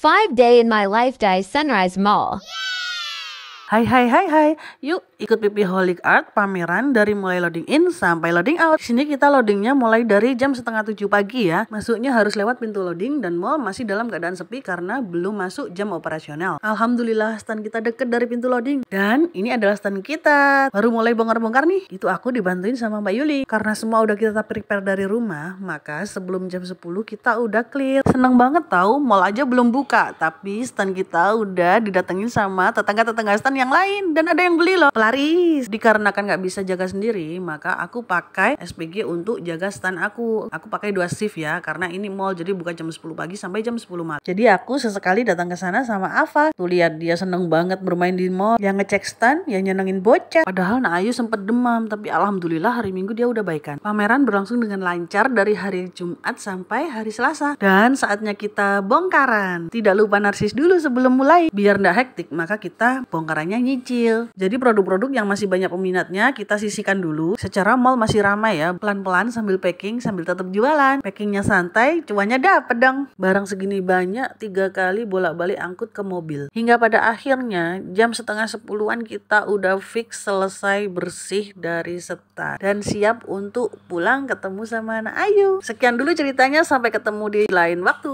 Five Day in My Life Day Sunrise Mall. Yeah! Hi, hi, hi, hi. You ikut PP Holic Art pameran dari mulai loading in sampai loading out. Di sini kita loadingnya mulai dari jam setengah tujuh pagi ya. Masuknya harus lewat pintu loading dan mall masih dalam keadaan sepi karena belum masuk jam operasional. Alhamdulillah stand kita deket dari pintu loading. Dan ini adalah stand kita. Baru mulai bongkar-bongkar nih. Itu aku dibantuin sama Mbak Yuli. Karena semua udah kita prepare dari rumah, maka sebelum jam 10 kita udah clear. Seneng banget tahu mall aja belum buka. Tapi stand kita udah didatengin sama tetangga-tetangga stand yang lain. Dan ada yang beli loh hari dikarenakan nggak bisa jaga sendiri maka aku pakai SPG untuk jaga stand aku aku pakai dua shift ya karena ini mall jadi buka jam 10 pagi sampai jam 10 malam jadi aku sesekali datang ke sana sama Ava tuh lihat dia seneng banget bermain di mall yang ngecek stand yang nyenengin bocah padahal Nah Ayu sempet demam tapi alhamdulillah hari Minggu dia udah baikan pameran berlangsung dengan lancar dari hari Jumat sampai hari Selasa dan saatnya kita bongkaran tidak lupa narsis dulu sebelum mulai biar ndak hektik maka kita bongkarannya nyicil jadi produk-produk produk yang masih banyak peminatnya kita sisihkan dulu. Secara mall masih ramai ya, pelan-pelan sambil packing sambil tetap jualan. Packingnya santai, cuannya dapet dong. Barang segini banyak, tiga kali bolak-balik angkut ke mobil. Hingga pada akhirnya jam setengah sepuluhan kita udah fix selesai bersih dari setar dan siap untuk pulang ketemu sama anak Ayu. Sekian dulu ceritanya, sampai ketemu di lain waktu.